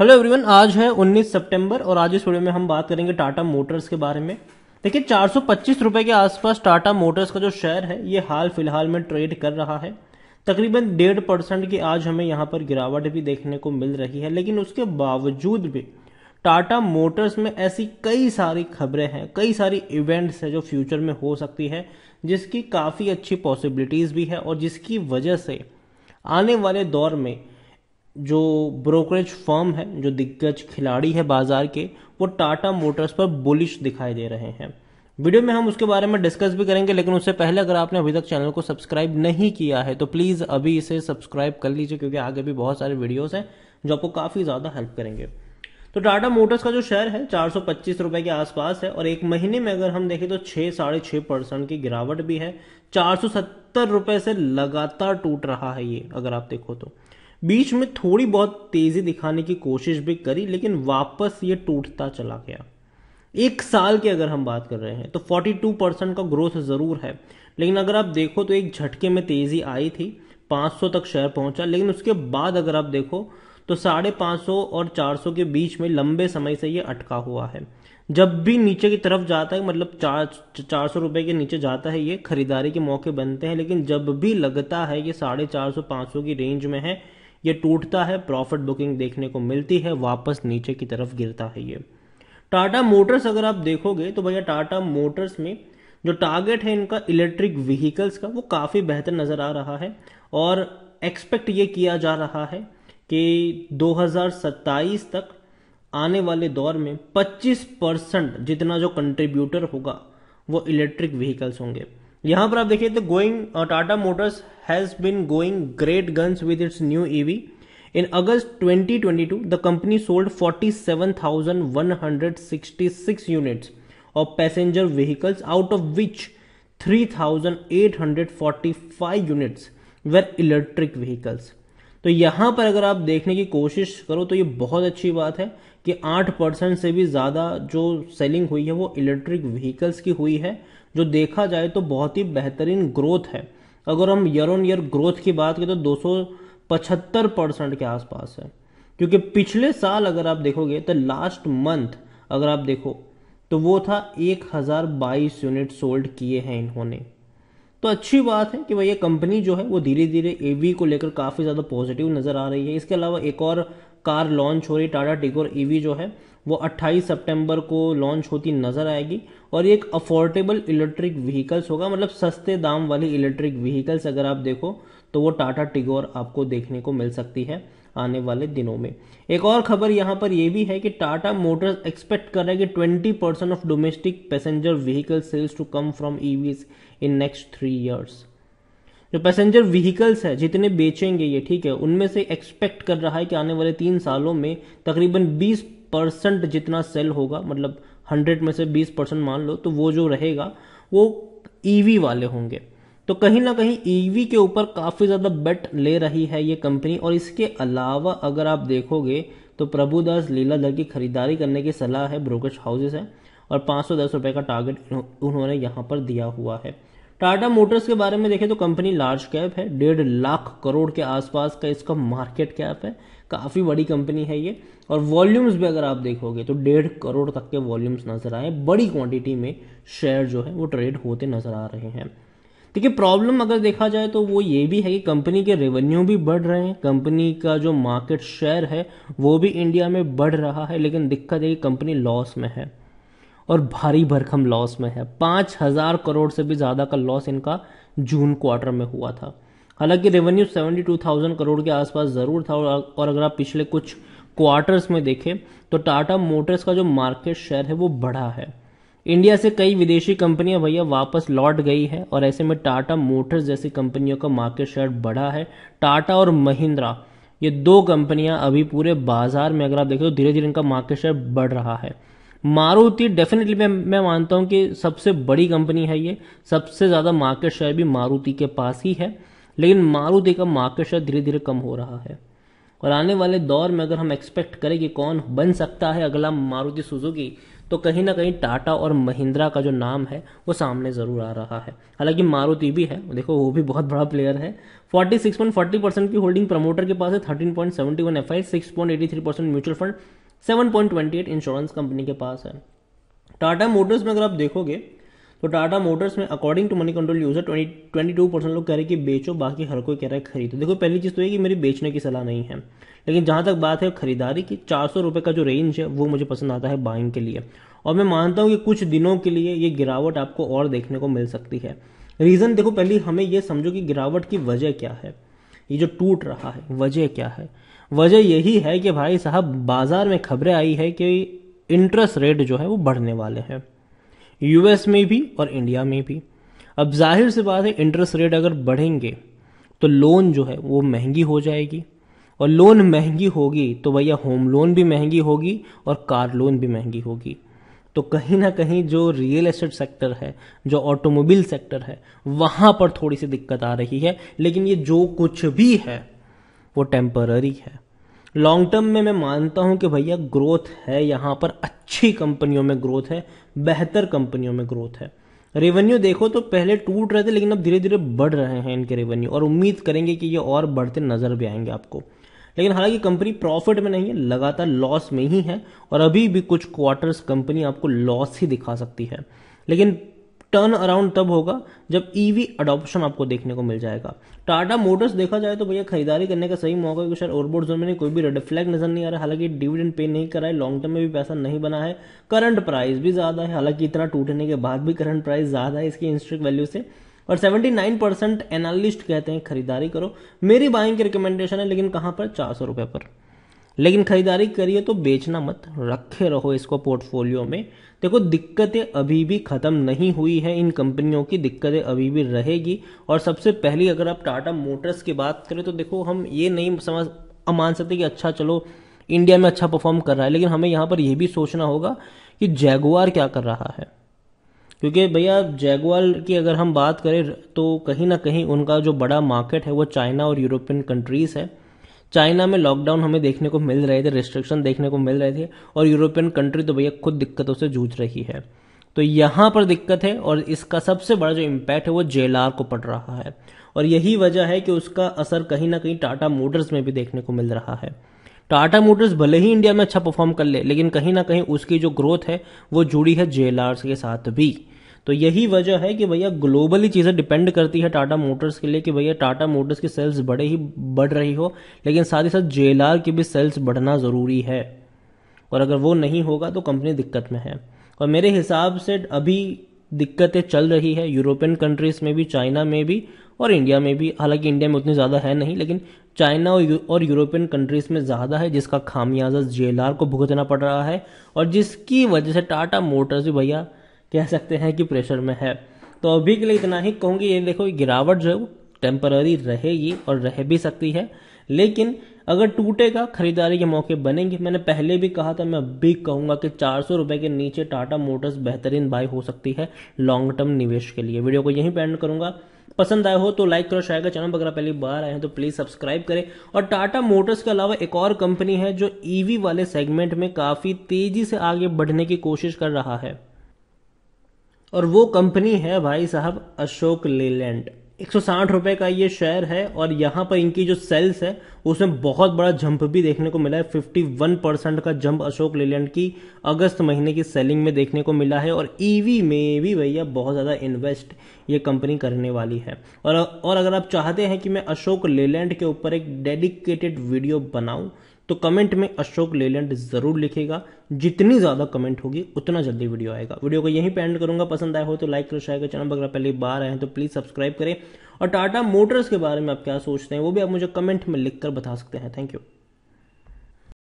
Hello everyone आज है 19 सितंबर और आज इस वीडियो में हम बात करेंगे टाटा मोटर्स के बारे में देखिए चार सौ के आसपास टाटा मोटर्स का जो शेयर है ये हाल फिलहाल में ट्रेड कर रहा है तकरीबन डेढ़ परसेंट की आज हमें यहाँ पर गिरावट भी देखने को मिल रही है लेकिन उसके बावजूद भी टाटा मोटर्स में ऐसी कई सारी खबरें हैं कई सारी इवेंट्स हैं जो फ्यूचर में हो सकती है जिसकी काफ़ी अच्छी पॉसिबिलिटीज़ भी है और जिसकी वजह से आने वाले दौर में जो ब्रोकरेज फर्म है जो दिग्गज खिलाड़ी है बाजार के वो टाटा मोटर्स पर बुलिश दिखाई दे रहे हैं वीडियो में हम उसके बारे में डिस्कस भी करेंगे लेकिन उससे पहले अगर आपने अभी तक चैनल को सब्सक्राइब नहीं किया है तो प्लीज़ अभी इसे सब्सक्राइब कर लीजिए क्योंकि आगे भी बहुत सारे वीडियोस हैं जो आपको काफ़ी ज़्यादा हेल्प करेंगे तो टाटा मोटर्स का जो शेयर है चार सौ के आसपास है और एक महीने में अगर हम देखें तो छह साढ़े छः परसेंट की गिरावट भी है चार सौ से लगातार टूट रहा है ये अगर आप देखो तो बीच में थोड़ी बहुत तेजी दिखाने की कोशिश भी करी लेकिन वापस ये टूटता चला गया एक साल की अगर हम बात कर रहे हैं तो 42 परसेंट का ग्रोथ ज़रूर है लेकिन अगर आप देखो तो एक झटके में तेज़ी आई थी 500 तक शेयर पहुंचा लेकिन उसके बाद अगर आप देखो तो साढ़े पाँच और 400 के बीच में लंबे समय से ये अटका हुआ है जब भी नीचे की तरफ जाता है मतलब चार चार सौ रुपये के नीचे जाता है ये खरीदारी के मौके बनते हैं लेकिन जब भी लगता है ये साढ़े चार सौ पाँच सौ की रेंज में है ये टूटता है प्रॉफिट बुकिंग देखने को मिलती है वापस नीचे की तरफ गिरता है ये टाटा मोटर्स अगर आप देखोगे तो भैया टाटा मोटर्स में जो टारगेट है इनका इलेक्ट्रिक व्हीकल्स का वो काफ़ी बेहतर नज़र आ रहा है और एक्सपेक्ट ये किया जा रहा है कि 2027 तक आने वाले दौर में 25 परसेंट जितना जो कंट्रीब्यूटर होगा वो इलेक्ट्रिक व्हीकल्स होंगे यहाँ पर आप देखिए तो going Tata Motors has been going great guns with its new EV. In August 2022, the company sold 47,166 units of passenger vehicles, out of which 3,845 units were electric vehicles. तो यहां पर अगर आप देखने की कोशिश करो तो ये बहुत अच्छी बात है कि 8 परसेंट से भी ज़्यादा जो सेलिंग हुई है वो इलेक्ट्रिक व्हीकल्स की हुई है जो देखा जाए तो बहुत ही बेहतरीन ग्रोथ है अगर हम ईयर ऑन ईयर ग्रोथ की बात करें तो दो परसेंट के आसपास है क्योंकि पिछले साल अगर आप देखोगे तो लास्ट मंथ अगर आप देखो तो वो था एक हजार बाईस यूनिट सोल्ड किए हैं इन्होंने तो अच्छी बात है कि भैया कंपनी जो है वो धीरे धीरे ईवी को लेकर काफ़ी ज़्यादा पॉजिटिव नज़र आ रही है इसके अलावा एक और कार लॉन्च हो रही टाटा टिकोर ईवी जो है वो 28 सितंबर को लॉन्च होती नज़र आएगी और ये एक अफोर्डेबल इलेक्ट्रिक व्हीकल्स होगा मतलब सस्ते दाम वाली इलेक्ट्रिक व्हीकल्स अगर आप देखो तो वो टाटा टिगोर आपको देखने को मिल सकती है आने वाले दिनों में एक और खबर यहाँ पर यह भी है कि टाटा मोटर्स एक्सपेक्ट कर रहे e हैं कि twenty percent of domestic passenger vehicle sales to come from EV in next three years जो पैसेंजर व्हीकल्स है जितने बेचेंगे ये ठीक है उनमें से एक्सपेक्ट कर रहा है कि आने वाले तीन सालों में तकरीबन बीस परसेंट जितना सेल होगा मतलब हंड्रेड में से बीस परसेंट मान लो तो वो जो रहेगा वो ईवी e वाले होंगे तो कहीं ना कहीं ईवी e के ऊपर काफ़ी ज़्यादा बेट ले रही है ये कंपनी और इसके अलावा अगर आप देखोगे तो प्रभुदास लीलाधर की खरीदारी करने की सलाह है ब्रोकरेज हाउसेस है और पाँच सौ दस का टारगेट उन्होंने यहाँ पर दिया हुआ है टाटा मोटर्स के बारे में देखें तो कंपनी लार्ज कैप है डेढ़ लाख करोड़ के आसपास का इसका मार्केट कैप है काफ़ी बड़ी कंपनी है ये और वॉल्यूम्स भी अगर आप देखोगे तो डेढ़ करोड़ तक के वॉल्यूम्स नज़र आए बड़ी क्वांटिटी में शेयर जो है वो ट्रेड होते नज़र आ रहे हैं देखिए प्रॉब्लम अगर देखा जाए तो वो ये भी है कि कंपनी के रेवेन्यू भी बढ़ रहे हैं कंपनी का जो मार्केट शेयर है वो भी इंडिया में बढ़ रहा है लेकिन दिक्कत है कि कंपनी लॉस में है और भारी भरखम लॉस में है पाँच हज़ार करोड़ से भी ज़्यादा का लॉस इनका जून क्वार्टर में हुआ था हालांकि रेवेन्यू 72,000 करोड़ के आसपास ज़रूर था और अगर आप पिछले कुछ क्वार्टर्स में देखें तो टाटा मोटर्स का जो मार्केट शेयर है वो बढ़ा है इंडिया से कई विदेशी कंपनियां भैया वापस लौट गई है और ऐसे में टाटा मोटर्स जैसी कंपनियों का मार्केट शेयर बढ़ा है टाटा और महिंद्रा ये दो कंपनियां अभी पूरे बाजार में अगर आप देखें तो धीरे धीरे इनका मार्केट शेयर बढ़ रहा है मारुति डेफिनेटली मैं मैं मानता हूँ कि सबसे बड़ी कंपनी है ये सबसे ज़्यादा मार्केट शेयर भी मारुति के पास ही है लेकिन मारुति का मार्केट शेयर धीरे धीरे कम हो रहा है और आने वाले दौर में अगर हम एक्सपेक्ट करें कि कौन बन सकता है अगला मारुति सुजुकी तो कहीं ना कहीं टाटा और महिंद्रा का जो नाम है वो सामने ज़रूर आ रहा है हालांकि मारुति भी है देखो वो भी बहुत बड़ा प्लेयर है 46.40 परसेंट की होल्डिंग प्रमोटर के पास है 13.71 point seventy one F I percent mutual fund seven point twenty eight insurance company के पास है टाटा मोटर्स में अगर आप देखोगे तो टाटा मोटर्स में according to Moneycontrol user twenty twenty two percent लोग कह रहे हैं कि बेचो बाकी हर कोई कह रहा है खरीदो देखो पहली चीज़ तो ये कि मेरी बेचने की सलाह नहीं है लेकिन जहाँ तक बात है खरीदारी की चार सौ रुपये का जो रेंज है वो मुझे पसंद आता है बाइंग के लिए और मैं मानता हूँ कि कुछ दिनों के लिए ये गिरावट आपको और देखने को मिल सकती है रीज़न देखो पहले हमें ये समझो कि गिरावट की वजह क्या है ये जो टूट रहा है वजह क्या है वजह यही है कि भाई साहब बाज़ार में खबरें आई है कि इंटरेस्ट रेट जो है वो बढ़ने वाले हैं यूएस में भी और इंडिया में भी अब जाहिर सी बात है इंटरेस्ट रेट अगर बढ़ेंगे तो लोन जो है वो महंगी हो जाएगी और लोन महंगी होगी तो भैया होम लोन भी महंगी होगी और कार लोन भी महंगी होगी तो कहीं ना कहीं जो रियल एस्टेट सेक्टर है जो ऑटोमोबाइल सेक्टर है वहां पर थोड़ी सी दिक्कत आ रही है लेकिन ये जो कुछ भी है वो टेम्पररी है लॉन्ग टर्म में मैं मानता हूं कि भैया ग्रोथ है यहां पर अच्छी कंपनियों में ग्रोथ है बेहतर कंपनियों में ग्रोथ है रेवेन्यू देखो तो पहले टूट रहे थे लेकिन अब धीरे धीरे बढ़ रहे हैं इनके रेवेन्यू और उम्मीद करेंगे कि ये और बढ़ते नजर भी आएंगे आपको लेकिन हालांकि कंपनी प्रॉफिट में नहीं है लगातार लॉस में ही है और अभी भी कुछ क्वार्टर्स कंपनी आपको लॉस ही दिखा सकती है लेकिन टर्न अराउंड तब होगा जब ईवी e अडॉप्शन आपको देखने को मिल जाएगा टाटा मोटर्स देखा जाए तो भैया खरीदारी करने का सही मौका क्योंकि शायद ओवरबोर्ड जोन में कोई भी रेड फ्लैग नजर नहीं आ रहा हालांकि डिविडेंड पे नहीं करा है लॉन्ग टर्म में भी पैसा नहीं बना है करंट प्राइस भी ज़्यादा है हालांकि इतना टूटने के बाद भी करंट प्राइस ज़्यादा है इसकी इंस्ट्रिक वैल्यू से और 79 परसेंट एनालिस्ट कहते हैं खरीदारी करो मेरी बाइंग की रिकमेंडेशन है लेकिन कहां पर चार सौ रुपये पर लेकिन खरीदारी करिए तो बेचना मत रखे रहो इसको पोर्टफोलियो में देखो दिक्कतें अभी भी ख़त्म नहीं हुई है इन कंपनियों की दिक्कतें अभी भी रहेगी और सबसे पहली अगर आप टाटा मोटर्स की बात करें तो देखो हम ये नहीं समझ मान सकते कि अच्छा चलो इंडिया में अच्छा परफॉर्म कर रहा है लेकिन हमें यहाँ पर यह भी सोचना होगा कि जैगुआर क्या कर रहा है क्योंकि भैया जैगुआर की अगर हम बात करें तो कहीं ना कहीं उनका जो बड़ा मार्केट है वो चाइना और यूरोपियन कंट्रीज़ है चाइना में लॉकडाउन हमें देखने को मिल रहे थे रिस्ट्रिक्शन देखने को मिल रहे थे और यूरोपियन कंट्री तो भैया खुद दिक्कतों से जूझ रही है तो यहाँ पर दिक्कत है और इसका सबसे बड़ा जो इम्पैक्ट है वो जेलार को पड़ रहा है और यही वजह है कि उसका असर कहीं ना कहीं टाटा मोटर्स में भी देखने को मिल रहा है टाटा मोटर्स भले ही इंडिया में अच्छा परफॉर्म कर ले, लेकिन कहीं ना कहीं उसकी जो ग्रोथ है वो जुड़ी है जेलार्स के साथ भी तो यही वजह है कि भैया ग्लोबली चीज़ें डिपेंड करती है टाटा मोटर्स के लिए कि भैया टाटा मोटर्स की सेल्स बड़े ही बढ़ रही हो लेकिन साथ ही साथ जे की भी सेल्स बढ़ना ज़रूरी है और अगर वो नहीं होगा तो कंपनी दिक्कत में है और मेरे हिसाब से अभी दिक्कतें चल रही है यूरोपियन कंट्रीज़ में भी चाइना में भी और इंडिया में भी हालांकि इंडिया में उतनी ज़्यादा है नहीं लेकिन चाइना और यूरोपियन कंट्रीज़ में ज़्यादा है जिसका खामियाजा जे को भुगतना पड़ रहा है और जिसकी वजह से टाटा मोटर्स भी भैया कह सकते हैं कि प्रेशर में है तो अभी के लिए इतना ही कहूंगी ये देखो ये गिरावट जो है वो टेम्पररी रहेगी और रह भी सकती है लेकिन अगर टूटेगा खरीदारी के मौके बनेंगे मैंने पहले भी कहा था मैं अभी कहूंगा कि चार सौ रुपये के नीचे टाटा मोटर्स बेहतरीन बाय हो सकती है लॉन्ग टर्म निवेश के लिए वीडियो को यहीं पेंड एंड करूंगा पसंद आए हो तो लाइक करो शेयर करो चैनल वगैरह पहली बार आए हैं तो प्लीज़ सब्सक्राइब करें और टाटा मोटर्स के अलावा एक और कंपनी है जो ईवी e वाले सेगमेंट में काफ़ी तेज़ी से आगे बढ़ने की कोशिश कर रहा है और वो कंपनी है भाई साहब अशोक लेलैंड एक रुपए का ये शेयर है और यहाँ पर इनकी जो सेल्स है उसमें बहुत बड़ा जंप भी देखने को मिला है 51 परसेंट का जंप अशोक लेलैंड की अगस्त महीने की सेलिंग में देखने को मिला है और ईवी e में भी भैया बहुत ज़्यादा इन्वेस्ट ये कंपनी करने वाली है और और अगर आप चाहते हैं कि मैं अशोक लेलैंड के ऊपर एक डेडिकेटेड वीडियो बनाऊँ तो कमेंट में अशोक लेलैंड ज़रूर लिखेगा जितनी ज़्यादा कमेंट होगी उतना जल्दी वीडियो आएगा वीडियो को यहीं पे एंड करूंगा पसंद आया हो तो लाइक करो शेयर करो चैनल पर पहली बार आए हैं तो प्लीज़ सब्सक्राइब करें और टाटा मोटर्स के बारे में आप क्या सोचते हैं वो भी आप मुझे कमेंट में लिखकर बता सकते हैं थैंक यू